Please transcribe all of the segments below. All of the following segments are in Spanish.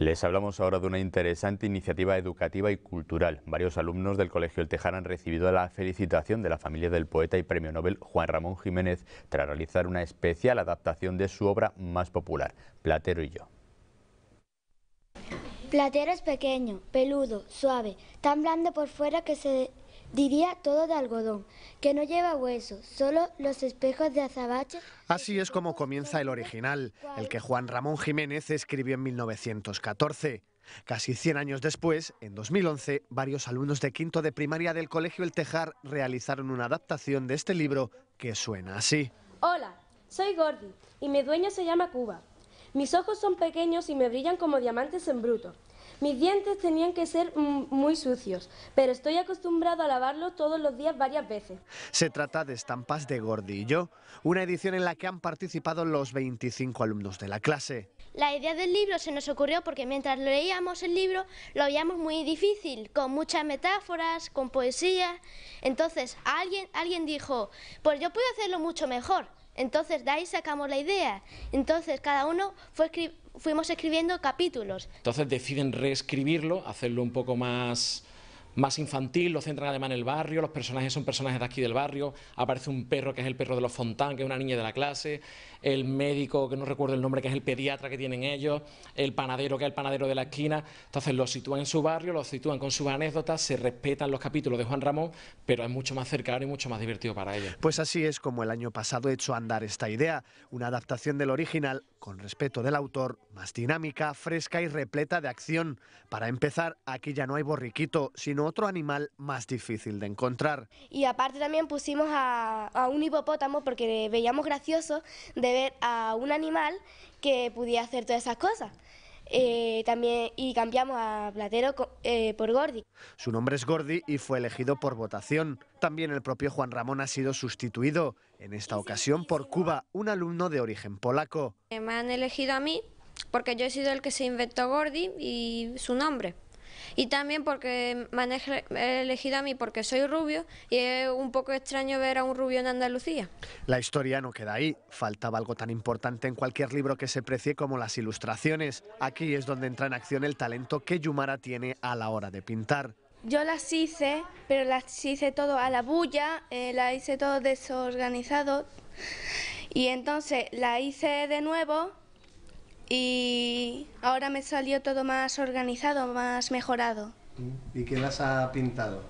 Les hablamos ahora de una interesante iniciativa educativa y cultural. Varios alumnos del Colegio El Tejar han recibido la felicitación de la familia del poeta y premio Nobel Juan Ramón Jiménez tras realizar una especial adaptación de su obra más popular, Platero y yo. Platero es pequeño, peludo, suave, tan blando por fuera que se diría todo de algodón, que no lleva hueso, solo los espejos de azabache. Así es como comienza el original, el que Juan Ramón Jiménez escribió en 1914. Casi 100 años después, en 2011, varios alumnos de quinto de primaria del Colegio El Tejar realizaron una adaptación de este libro que suena así. Hola, soy Gordi y mi dueño se llama Cuba. Mis ojos son pequeños y me brillan como diamantes en bruto. Mis dientes tenían que ser muy sucios, pero estoy acostumbrado a lavarlos todos los días varias veces. Se trata de Estampas de Gordillo, una edición en la que han participado los 25 alumnos de la clase. La idea del libro se nos ocurrió porque mientras leíamos el libro lo veíamos muy difícil, con muchas metáforas, con poesía. Entonces alguien, alguien dijo, pues yo puedo hacerlo mucho mejor. Entonces de ahí sacamos la idea. Entonces cada uno fue, fuimos escribiendo capítulos. Entonces deciden reescribirlo, hacerlo un poco más más infantil, lo centran además en el barrio, los personajes son personajes de aquí del barrio, aparece un perro que es el perro de los Fontán, que es una niña de la clase, el médico, que no recuerdo el nombre, que es el pediatra que tienen ellos, el panadero, que es el panadero de la esquina, entonces lo sitúan en su barrio, ...lo sitúan con sus anécdotas, se respetan los capítulos de Juan Ramón, pero es mucho más cercano y mucho más divertido para ellos. Pues así es como el año pasado he hecho andar esta idea, una adaptación del original con respeto del autor, más dinámica, fresca y repleta de acción. Para empezar, aquí ya no hay borriquito, sino otro animal más difícil de encontrar. Y aparte también pusimos a, un hipopótamo porque veíamos gracioso de ver a un animal que podía hacer todas esas cosas. Eh, también, y cambiamos a Platero eh, por Gordi. Su nombre es Gordi y fue elegido por votación. También el propio Juan Ramón ha sido sustituido, en esta ocasión por Cuba, un alumno de origen polaco. Me han elegido a mí porque yo he sido el que se inventó Gordi y su nombre y también porque me elegido a mí porque soy rubio y es un poco extraño ver a un rubio en Andalucía. La historia no queda ahí, faltaba algo tan importante en cualquier libro que se precie como las ilustraciones. Aquí es donde entra en acción el talento que Yumara tiene a la hora de pintar. Yo las hice, pero las hice todo a la bulla, eh, las hice todo desorganizado y entonces las hice de nuevo y ahora me salió todo más organizado, más mejorado. ¿Y qué las ha pintado?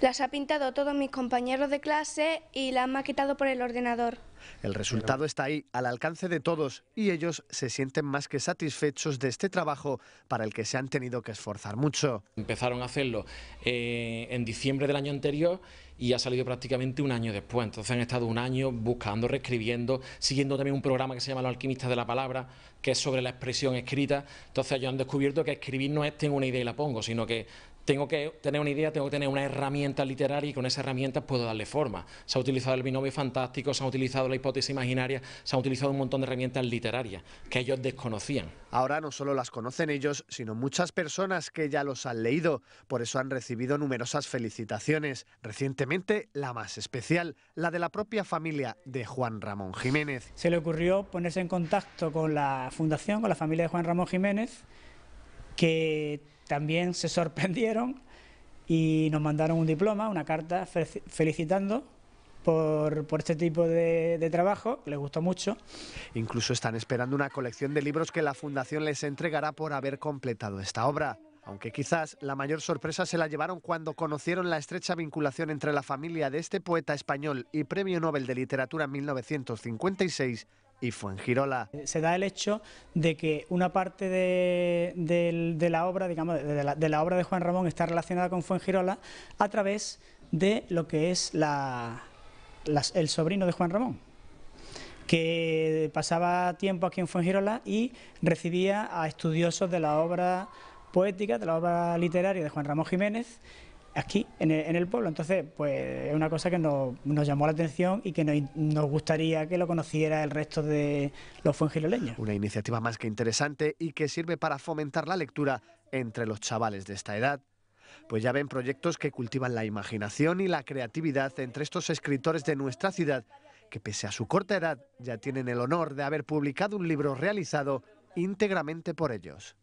Las ha pintado todos mis compañeros de clase y las han maquetado por el ordenador. El resultado está ahí, al alcance de todos, y ellos se sienten más que satisfechos de este trabajo para el que se han tenido que esforzar mucho. Empezaron a hacerlo eh, en diciembre del año anterior y ha salido prácticamente un año después. Entonces han estado un año buscando, reescribiendo, siguiendo también un programa que se llama Los Alquimistas de la Palabra, que es sobre la expresión escrita. Entonces ellos han descubierto que escribir no es tengo una idea y la pongo, sino que tengo que tener una idea, tengo que tener una herramienta literaria y con esa herramienta puedo darle forma. Se ha utilizado el binomio fantástico, se ha utilizado la hipótesis imaginaria, se ha utilizado un montón de herramientas literarias que ellos desconocían. Ahora no solo las conocen ellos, sino muchas personas que ya los han leído. Por eso han recibido numerosas felicitaciones. Recientemente, la más especial, la de la propia familia de Juan Ramón Jiménez. Se le ocurrió ponerse en contacto con la fundación, con la familia de Juan Ramón Jiménez que también se sorprendieron y nos mandaron un diploma, una carta felicitando por, este tipo de, de, trabajo, les gustó mucho. Incluso están esperando una colección de libros que la Fundación les entregará por haber completado esta obra. Aunque quizás la mayor sorpresa se la llevaron cuando conocieron la estrecha vinculación entre la familia de este poeta español y Premio Nobel de Literatura en 1956 y Fuengirola. Eh, se da el hecho de que una parte de, la obra, digamos, de la, obra de Juan Ramón está relacionada con Fuengirola a través de lo que es la, el sobrino de Juan Ramón que pasaba tiempo aquí en Fuengirola y recibía a estudiosos de la obra poética, de la obra literaria de Juan Ramón Jiménez aquí, en el, pueblo. Entonces, pues es una cosa que nos, llamó la atención y que nos, nos, gustaría que lo conociera el resto de los fuengiroleños. Una iniciativa más que interesante y que sirve para fomentar la lectura entre los chavales de esta edad. Pues ya ven proyectos que cultivan la imaginación y la creatividad entre estos escritores de nuestra ciudad, que pese a su corta edad ya tienen el honor de haber publicado un libro realizado íntegramente por ellos.